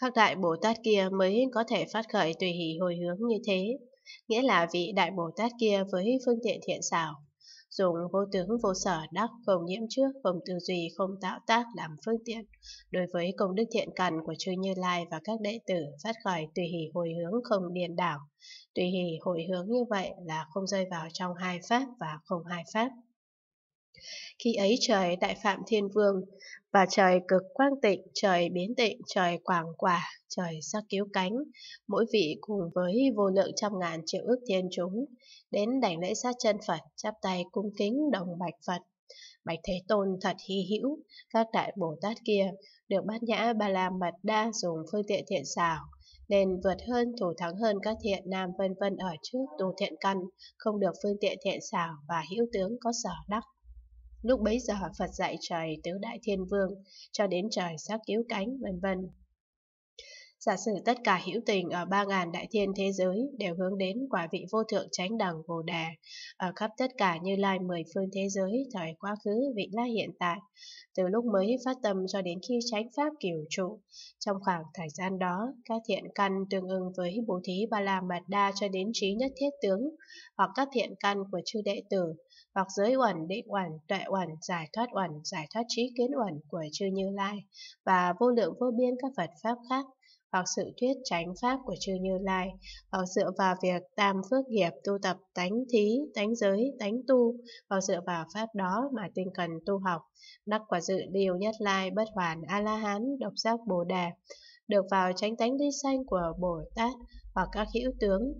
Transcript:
Các đại Bồ Tát kia mới có thể phát khởi tùy hỷ hồi hướng như thế, nghĩa là vị đại Bồ Tát kia với phương tiện thiện xảo, dùng vô tướng vô sở đắc không nhiễm trước không tư duy không tạo tác làm phương tiện đối với công đức thiện cần của chư như lai và các đệ tử phát khởi tùy hỷ hồi hướng không điền đảo tùy hỷ hồi hướng như vậy là không rơi vào trong hai pháp và không hai pháp khi ấy trời đại phạm thiên vương, và trời cực quang tịnh, trời biến tịnh, trời quảng quả, trời sắc cứu cánh, mỗi vị cùng với vô lượng trăm ngàn triệu ước thiên chúng, đến đảnh lễ sát chân Phật, chắp tay cung kính đồng bạch Phật. Bạch Thế Tôn thật hy hữu, các đại Bồ Tát kia được bát nhã ba la mật đa dùng phương tiện thiện xảo, nên vượt hơn thủ thắng hơn các thiện nam vân vân ở trước tu thiện căn, không được phương tiện thiện xảo và hữu tướng có sở đắc. Lúc bấy giờ Phật dạy trời tứ đại thiên vương cho đến trời sắc cứu cánh, vân vân. Giả sử tất cả hữu tình ở ba ngàn đại thiên thế giới đều hướng đến quả vị vô thượng chánh đẳng Bồ Đà, ở khắp tất cả như lai mười phương thế giới, thời quá khứ, vị lai hiện tại, từ lúc mới phát tâm cho đến khi chánh pháp kiểu trụ. Trong khoảng thời gian đó, các thiện căn tương ứng với bố thí ba la mật đa cho đến trí nhất thiết tướng, hoặc các thiện căn của chư đệ tử, hoặc giới uẩn, định uẩn, tuệ uẩn, giải thoát uẩn, giải thoát trí kiến uẩn của chư như lai, và vô lượng vô biên các Phật pháp khác hoặc sự thuyết tránh pháp của chư Như Lai, hoặc dựa vào việc tam phước nghiệp tu tập tánh thí, tánh giới, tánh tu, hoặc dựa vào pháp đó mà tinh cần tu học, đắc quả dự điều nhất lai bất hoàn A-la-hán độc giác Bồ Đề, được vào tránh tánh đi sanh của Bồ Tát hoặc các hữu tướng,